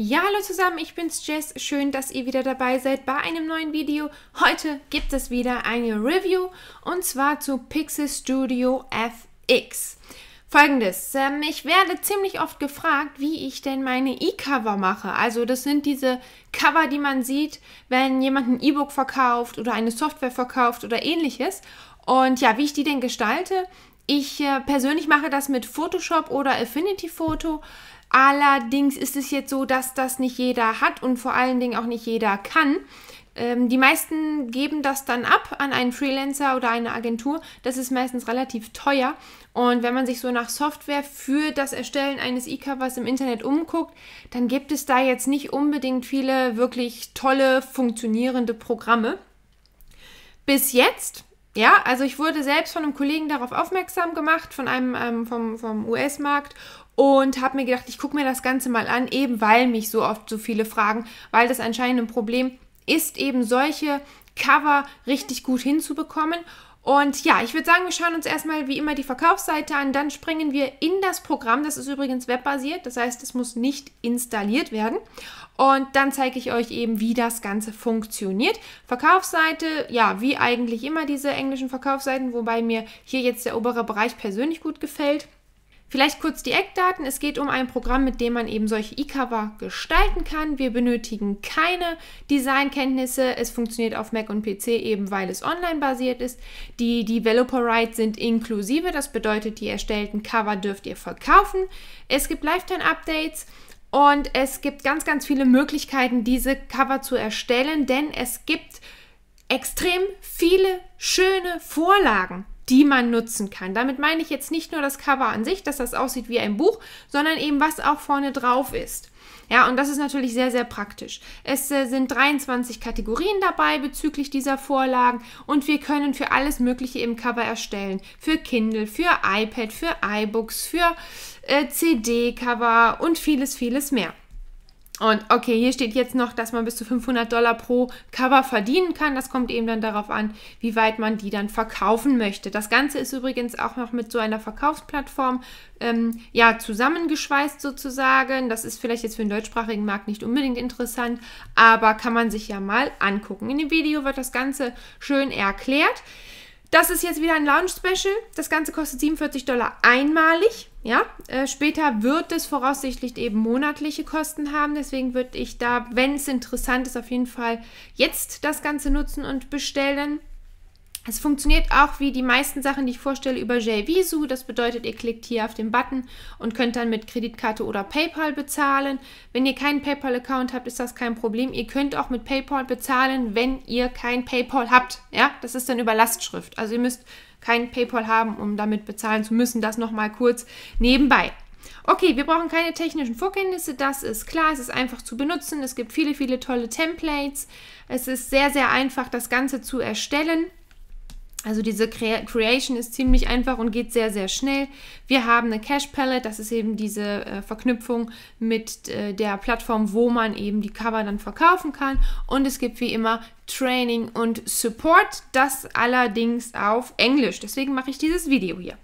Ja, hallo zusammen, ich bin's Jess. Schön, dass ihr wieder dabei seid bei einem neuen Video. Heute gibt es wieder eine Review und zwar zu Pixel Studio FX. Folgendes, ähm, ich werde ziemlich oft gefragt, wie ich denn meine E-Cover mache. Also das sind diese Cover, die man sieht, wenn jemand ein E-Book verkauft oder eine Software verkauft oder ähnliches. Und ja, wie ich die denn gestalte. Ich äh, persönlich mache das mit Photoshop oder Affinity Photo. Allerdings ist es jetzt so, dass das nicht jeder hat und vor allen Dingen auch nicht jeder kann. Ähm, die meisten geben das dann ab an einen Freelancer oder eine Agentur. Das ist meistens relativ teuer. Und wenn man sich so nach Software für das Erstellen eines E-Covers im Internet umguckt, dann gibt es da jetzt nicht unbedingt viele wirklich tolle, funktionierende Programme. Bis jetzt ja, also ich wurde selbst von einem Kollegen darauf aufmerksam gemacht, von einem ähm, vom, vom US-Markt und habe mir gedacht, ich gucke mir das Ganze mal an, eben weil mich so oft so viele fragen, weil das anscheinend ein Problem ist, eben solche Cover richtig gut hinzubekommen. Und ja, ich würde sagen, wir schauen uns erstmal wie immer die Verkaufsseite an, dann springen wir in das Programm, das ist übrigens webbasiert, das heißt, es muss nicht installiert werden. Und dann zeige ich euch eben, wie das Ganze funktioniert. Verkaufsseite, ja, wie eigentlich immer diese englischen Verkaufsseiten, wobei mir hier jetzt der obere Bereich persönlich gut gefällt. Vielleicht kurz die Eckdaten. Es geht um ein Programm, mit dem man eben solche E-Cover gestalten kann. Wir benötigen keine Designkenntnisse. Es funktioniert auf Mac und PC eben, weil es online basiert ist. Die Developer Rights sind inklusive. Das bedeutet, die erstellten Cover dürft ihr verkaufen. Es gibt Lifetime-Updates. Und es gibt ganz, ganz viele Möglichkeiten, diese Cover zu erstellen, denn es gibt extrem viele schöne Vorlagen die man nutzen kann. Damit meine ich jetzt nicht nur das Cover an sich, dass das aussieht wie ein Buch, sondern eben was auch vorne drauf ist. Ja, und das ist natürlich sehr, sehr praktisch. Es äh, sind 23 Kategorien dabei bezüglich dieser Vorlagen und wir können für alles Mögliche im Cover erstellen. Für Kindle, für iPad, für iBooks, für äh, CD-Cover und vieles, vieles mehr. Und okay, hier steht jetzt noch, dass man bis zu 500 Dollar pro Cover verdienen kann. Das kommt eben dann darauf an, wie weit man die dann verkaufen möchte. Das Ganze ist übrigens auch noch mit so einer Verkaufsplattform ähm, ja, zusammengeschweißt sozusagen. Das ist vielleicht jetzt für den deutschsprachigen Markt nicht unbedingt interessant, aber kann man sich ja mal angucken. In dem Video wird das Ganze schön erklärt. Das ist jetzt wieder ein Lounge-Special. Das Ganze kostet 47 Dollar einmalig. Ja, äh, später wird es voraussichtlich eben monatliche Kosten haben. Deswegen würde ich da, wenn es interessant ist, auf jeden Fall jetzt das Ganze nutzen und bestellen. Es funktioniert auch wie die meisten Sachen, die ich vorstelle, über JVisu. Das bedeutet, ihr klickt hier auf den Button und könnt dann mit Kreditkarte oder PayPal bezahlen. Wenn ihr keinen PayPal-Account habt, ist das kein Problem. Ihr könnt auch mit PayPal bezahlen, wenn ihr kein PayPal habt. Ja, das ist dann über Lastschrift. Also ihr müsst kein PayPal haben, um damit bezahlen zu müssen. Das nochmal kurz nebenbei. Okay, wir brauchen keine technischen Vorkenntnisse, das ist klar, es ist einfach zu benutzen, es gibt viele, viele tolle Templates, es ist sehr, sehr einfach, das Ganze zu erstellen. Also diese Cre Creation ist ziemlich einfach und geht sehr, sehr schnell. Wir haben eine Cash Palette, das ist eben diese äh, Verknüpfung mit äh, der Plattform, wo man eben die Cover dann verkaufen kann. Und es gibt wie immer Training und Support, das allerdings auf Englisch. Deswegen mache ich dieses Video hier.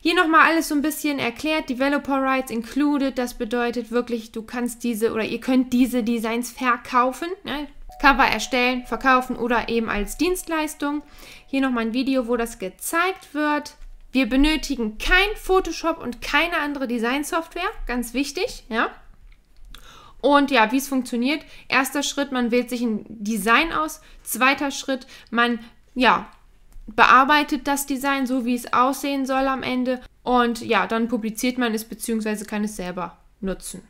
Hier nochmal alles so ein bisschen erklärt. Developer Rights included, das bedeutet wirklich, du kannst diese oder ihr könnt diese Designs verkaufen. Ne? Cover erstellen, verkaufen oder eben als Dienstleistung. Hier nochmal ein Video, wo das gezeigt wird. Wir benötigen kein Photoshop und keine andere Designsoftware, ganz wichtig, ja. Und ja, wie es funktioniert. Erster Schritt, man wählt sich ein Design aus. Zweiter Schritt, man ja, bearbeitet das Design so, wie es aussehen soll am Ende. Und ja, dann publiziert man es bzw. kann es selber nutzen.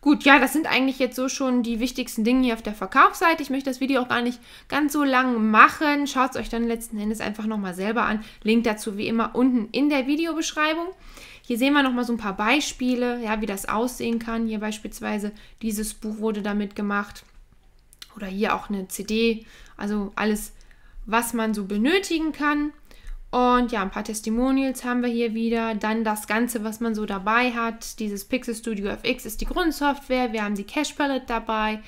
Gut, ja, das sind eigentlich jetzt so schon die wichtigsten Dinge hier auf der Verkaufsseite. Ich möchte das Video auch gar nicht ganz so lang machen. Schaut es euch dann letzten Endes einfach nochmal selber an. Link dazu wie immer unten in der Videobeschreibung. Hier sehen wir nochmal so ein paar Beispiele, ja, wie das aussehen kann. Hier beispielsweise dieses Buch wurde damit gemacht. Oder hier auch eine CD. Also alles, was man so benötigen kann. Und ja, ein paar Testimonials haben wir hier wieder. Dann das Ganze, was man so dabei hat. Dieses Pixel Studio FX ist die Grundsoftware. Wir haben die Cash Palette dabei,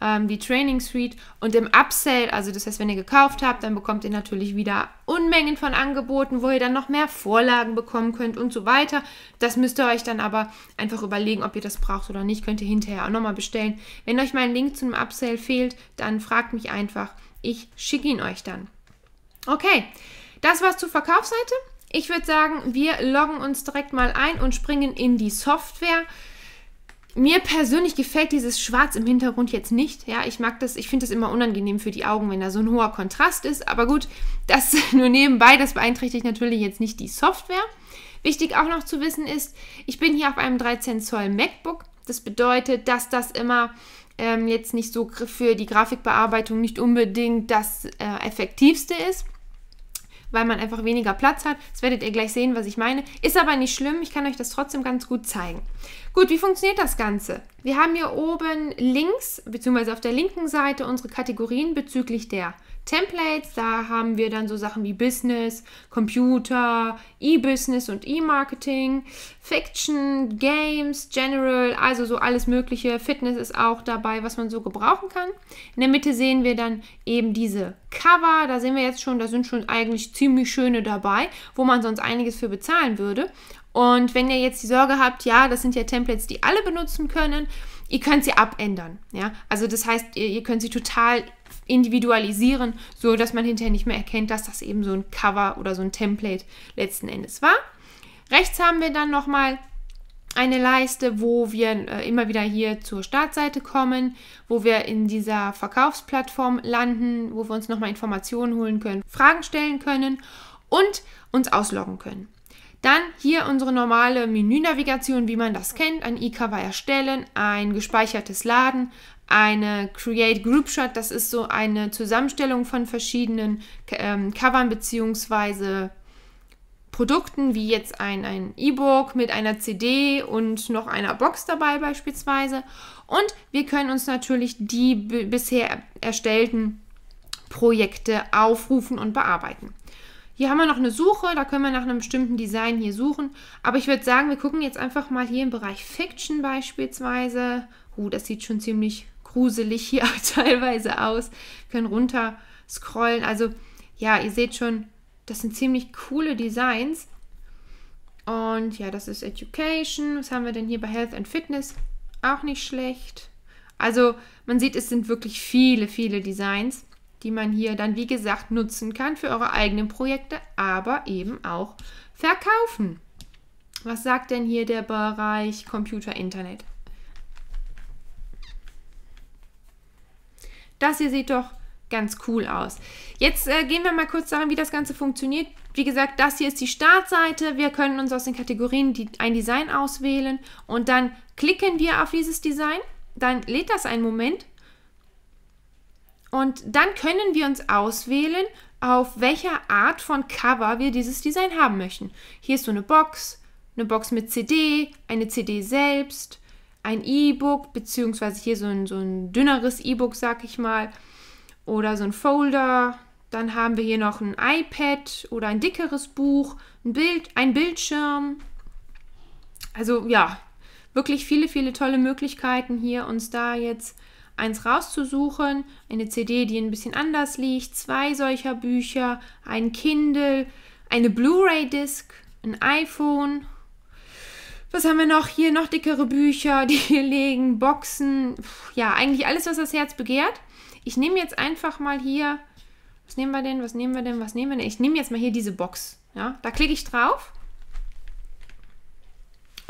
ähm, die Training Suite und im Upsell, also das heißt, wenn ihr gekauft habt, dann bekommt ihr natürlich wieder Unmengen von Angeboten, wo ihr dann noch mehr Vorlagen bekommen könnt und so weiter. Das müsst ihr euch dann aber einfach überlegen, ob ihr das braucht oder nicht. Könnt ihr hinterher auch nochmal bestellen. Wenn euch mein Link zum Upsell fehlt, dann fragt mich einfach. Ich schicke ihn euch dann. Okay. Das war's zur Verkaufsseite. Ich würde sagen, wir loggen uns direkt mal ein und springen in die Software. Mir persönlich gefällt dieses Schwarz im Hintergrund jetzt nicht. Ja, ich mag das, ich finde das immer unangenehm für die Augen, wenn da so ein hoher Kontrast ist. Aber gut, das nur nebenbei, das beeinträchtigt natürlich jetzt nicht die Software. Wichtig auch noch zu wissen ist, ich bin hier auf einem 13 Zoll MacBook. Das bedeutet, dass das immer ähm, jetzt nicht so für die Grafikbearbeitung nicht unbedingt das äh, effektivste ist weil man einfach weniger Platz hat. Das werdet ihr gleich sehen, was ich meine. Ist aber nicht schlimm, ich kann euch das trotzdem ganz gut zeigen. Gut, wie funktioniert das Ganze? Wir haben hier oben links, beziehungsweise auf der linken Seite unsere Kategorien bezüglich der Templates. Da haben wir dann so Sachen wie Business, Computer, E-Business und E-Marketing, Fiction, Games, General, also so alles Mögliche. Fitness ist auch dabei, was man so gebrauchen kann. In der Mitte sehen wir dann eben diese Cover. Da sehen wir jetzt schon, da sind schon eigentlich ziemlich schöne dabei, wo man sonst einiges für bezahlen würde. Und wenn ihr jetzt die Sorge habt, ja, das sind ja Templates, die alle benutzen können, ihr könnt sie abändern. Ja? Also das heißt, ihr, ihr könnt sie total individualisieren, so dass man hinterher nicht mehr erkennt, dass das eben so ein Cover oder so ein Template letzten Endes war. Rechts haben wir dann nochmal eine Leiste, wo wir äh, immer wieder hier zur Startseite kommen, wo wir in dieser Verkaufsplattform landen, wo wir uns nochmal Informationen holen können, Fragen stellen können und uns ausloggen können. Dann hier unsere normale Menünavigation, wie man das kennt. Ein E-Cover erstellen, ein gespeichertes Laden, eine Create Group Shot, das ist so eine Zusammenstellung von verschiedenen ähm, Covern bzw. Produkten, wie jetzt ein E-Book e mit einer CD und noch einer Box dabei beispielsweise. Und wir können uns natürlich die bisher erstellten Projekte aufrufen und bearbeiten. Hier haben wir noch eine Suche, da können wir nach einem bestimmten Design hier suchen. Aber ich würde sagen, wir gucken jetzt einfach mal hier im Bereich Fiction beispielsweise. Uh, das sieht schon ziemlich gruselig hier auch teilweise aus. Wir können runter scrollen. Also ja, ihr seht schon, das sind ziemlich coole Designs. Und ja, das ist Education. Was haben wir denn hier bei Health and Fitness? Auch nicht schlecht. Also man sieht, es sind wirklich viele, viele Designs die man hier dann, wie gesagt, nutzen kann für eure eigenen Projekte, aber eben auch verkaufen. Was sagt denn hier der Bereich Computer, Internet? Das hier sieht doch ganz cool aus. Jetzt äh, gehen wir mal kurz daran, wie das Ganze funktioniert. Wie gesagt, das hier ist die Startseite. Wir können uns aus den Kategorien die, ein Design auswählen und dann klicken wir auf dieses Design. Dann lädt das einen Moment und dann können wir uns auswählen, auf welcher Art von Cover wir dieses Design haben möchten. Hier ist so eine Box, eine Box mit CD, eine CD selbst, ein E-Book, beziehungsweise hier so ein, so ein dünneres E-Book, sag ich mal, oder so ein Folder. Dann haben wir hier noch ein iPad oder ein dickeres Buch, ein Bild, ein Bildschirm. Also ja, wirklich viele, viele tolle Möglichkeiten hier uns da jetzt eins rauszusuchen, eine CD, die ein bisschen anders liegt, zwei solcher Bücher, ein Kindle, eine Blu-ray-Disc, ein iPhone. Was haben wir noch? Hier noch dickere Bücher, die hier liegen, Boxen. ja, eigentlich alles, was das Herz begehrt. Ich nehme jetzt einfach mal hier. Was nehmen wir denn? Was nehmen wir denn? Was nehmen wir denn? Ich nehme jetzt mal hier diese Box. Ja, da klicke ich drauf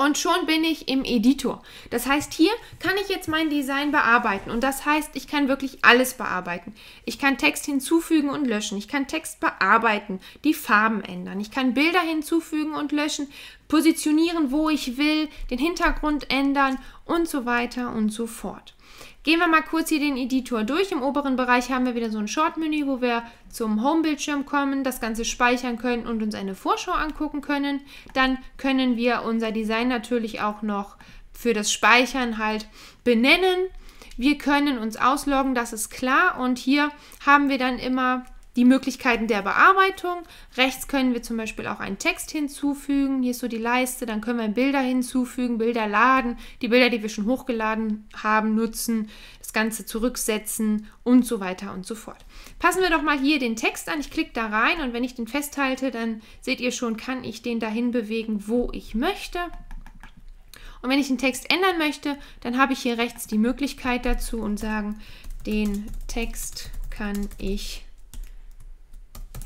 und schon bin ich im Editor. Das heißt, hier kann ich jetzt mein Design bearbeiten. Und das heißt, ich kann wirklich alles bearbeiten. Ich kann Text hinzufügen und löschen. Ich kann Text bearbeiten, die Farben ändern. Ich kann Bilder hinzufügen und löschen, positionieren, wo ich will, den Hintergrund ändern und so weiter und so fort. Gehen wir mal kurz hier den Editor durch. Im oberen Bereich haben wir wieder so ein Short-Menü, wo wir zum Home-Bildschirm kommen, das Ganze speichern können und uns eine Vorschau angucken können. Dann können wir unser Design natürlich auch noch für das Speichern halt benennen. Wir können uns ausloggen, das ist klar. Und hier haben wir dann immer die Möglichkeiten der Bearbeitung. Rechts können wir zum Beispiel auch einen Text hinzufügen. Hier ist so die Leiste. Dann können wir Bilder hinzufügen, Bilder laden, die Bilder, die wir schon hochgeladen haben, nutzen, das Ganze zurücksetzen und so weiter und so fort. Passen wir doch mal hier den Text an. Ich klicke da rein und wenn ich den festhalte, dann seht ihr schon, kann ich den dahin bewegen, wo ich möchte. Und wenn ich den Text ändern möchte, dann habe ich hier rechts die Möglichkeit dazu und sagen, den Text kann ich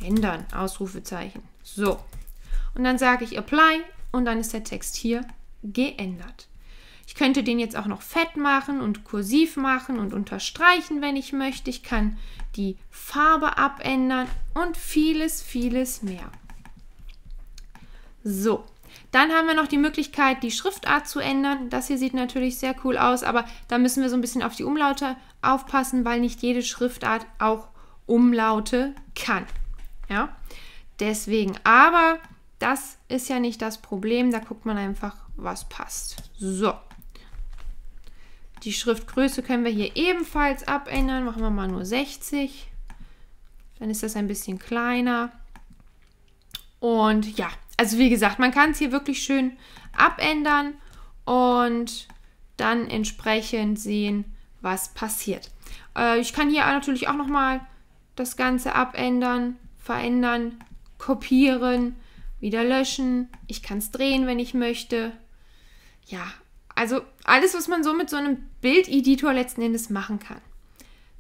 ändern. Ausrufezeichen. So. Und dann sage ich Apply und dann ist der Text hier geändert. Ich könnte den jetzt auch noch fett machen und kursiv machen und unterstreichen, wenn ich möchte. Ich kann die Farbe abändern und vieles, vieles mehr. So, dann haben wir noch die Möglichkeit, die Schriftart zu ändern. Das hier sieht natürlich sehr cool aus, aber da müssen wir so ein bisschen auf die Umlaute aufpassen, weil nicht jede Schriftart auch Umlaute kann. Ja, deswegen. Aber das ist ja nicht das Problem. Da guckt man einfach, was passt. So. Die Schriftgröße können wir hier ebenfalls abändern. Machen wir mal nur 60. Dann ist das ein bisschen kleiner. Und ja, also wie gesagt, man kann es hier wirklich schön abändern und dann entsprechend sehen, was passiert. Äh, ich kann hier natürlich auch nochmal das Ganze abändern verändern, kopieren, wieder löschen. Ich kann es drehen, wenn ich möchte. Ja, also alles, was man so mit so einem Bildeditor letzten Endes machen kann.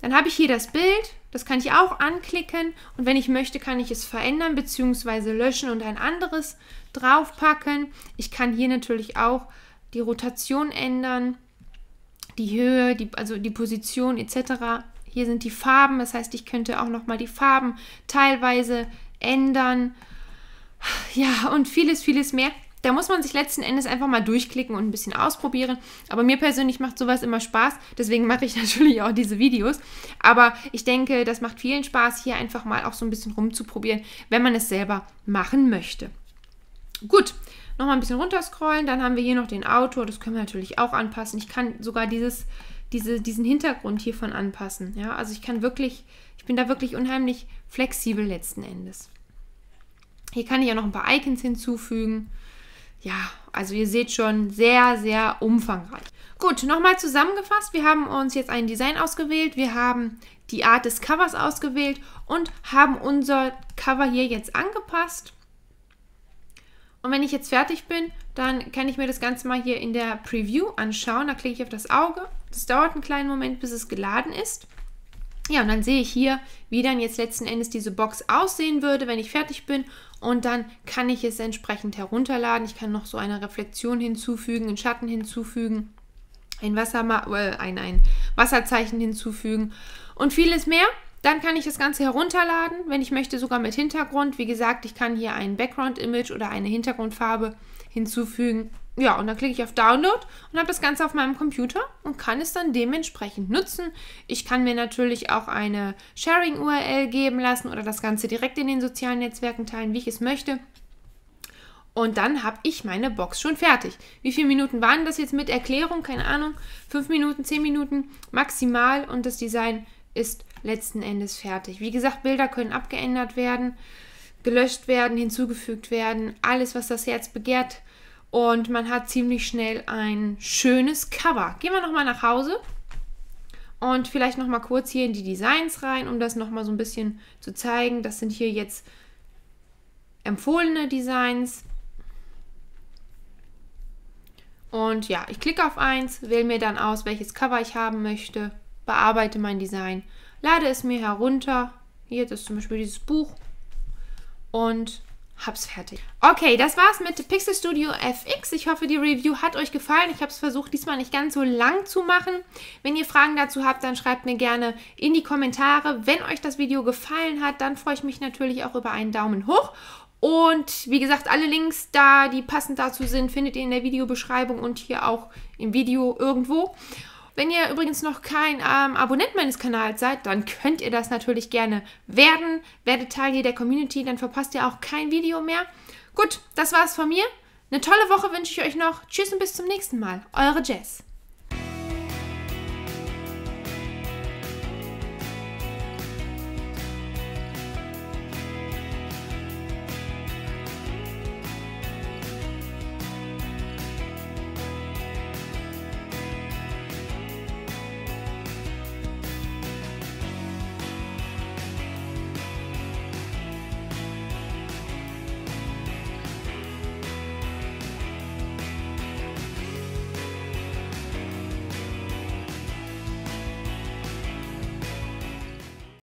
Dann habe ich hier das Bild, das kann ich auch anklicken und wenn ich möchte, kann ich es verändern bzw. löschen und ein anderes draufpacken. Ich kann hier natürlich auch die Rotation ändern, die Höhe, die, also die Position etc. Hier sind die Farben, das heißt, ich könnte auch nochmal die Farben teilweise ändern. Ja, und vieles, vieles mehr. Da muss man sich letzten Endes einfach mal durchklicken und ein bisschen ausprobieren. Aber mir persönlich macht sowas immer Spaß. Deswegen mache ich natürlich auch diese Videos. Aber ich denke, das macht vielen Spaß, hier einfach mal auch so ein bisschen rumzuprobieren, wenn man es selber machen möchte. Gut, nochmal ein bisschen runterscrollen. Dann haben wir hier noch den Autor. Das können wir natürlich auch anpassen. Ich kann sogar dieses diese, diesen Hintergrund hiervon anpassen. Ja, also ich kann wirklich, ich bin da wirklich unheimlich flexibel letzten Endes. Hier kann ich ja noch ein paar Icons hinzufügen. Ja, also ihr seht schon, sehr, sehr umfangreich. Gut, nochmal zusammengefasst, wir haben uns jetzt ein Design ausgewählt, wir haben die Art des Covers ausgewählt und haben unser Cover hier jetzt angepasst. Und wenn ich jetzt fertig bin, dann kann ich mir das Ganze mal hier in der Preview anschauen. Da klicke ich auf das Auge. Das dauert einen kleinen Moment, bis es geladen ist. Ja, und dann sehe ich hier, wie dann jetzt letzten Endes diese Box aussehen würde, wenn ich fertig bin. Und dann kann ich es entsprechend herunterladen. Ich kann noch so eine Reflexion hinzufügen, einen Schatten hinzufügen, ein, Wasser, well, äh, ein, ein Wasserzeichen hinzufügen und vieles mehr. Dann kann ich das Ganze herunterladen, wenn ich möchte, sogar mit Hintergrund. Wie gesagt, ich kann hier ein Background-Image oder eine Hintergrundfarbe hinzufügen. Ja, und dann klicke ich auf Download und habe das Ganze auf meinem Computer und kann es dann dementsprechend nutzen. Ich kann mir natürlich auch eine Sharing-URL geben lassen oder das Ganze direkt in den sozialen Netzwerken teilen, wie ich es möchte. Und dann habe ich meine Box schon fertig. Wie viele Minuten waren das jetzt mit Erklärung? Keine Ahnung. Fünf Minuten, zehn Minuten maximal. Und das Design ist letzten Endes fertig. Wie gesagt, Bilder können abgeändert werden gelöscht werden, hinzugefügt werden, alles, was das Herz begehrt. Und man hat ziemlich schnell ein schönes Cover. Gehen wir nochmal nach Hause und vielleicht nochmal kurz hier in die Designs rein, um das nochmal so ein bisschen zu zeigen. Das sind hier jetzt empfohlene Designs. Und ja, ich klicke auf eins, wähle mir dann aus, welches Cover ich haben möchte, bearbeite mein Design, lade es mir herunter. Hier ist zum Beispiel dieses Buch und hab's fertig. Okay, das war's mit Pixel Studio FX. Ich hoffe, die Review hat euch gefallen. Ich habe es versucht, diesmal nicht ganz so lang zu machen. Wenn ihr Fragen dazu habt, dann schreibt mir gerne in die Kommentare. Wenn euch das Video gefallen hat, dann freue ich mich natürlich auch über einen Daumen hoch. Und wie gesagt, alle Links da, die passend dazu sind, findet ihr in der Videobeschreibung und hier auch im Video irgendwo. Wenn ihr übrigens noch kein ähm, Abonnent meines Kanals seid, dann könnt ihr das natürlich gerne werden. Werdet Teil hier der Community, dann verpasst ihr auch kein Video mehr. Gut, das war's von mir. Eine tolle Woche wünsche ich euch noch. Tschüss und bis zum nächsten Mal. Eure Jess.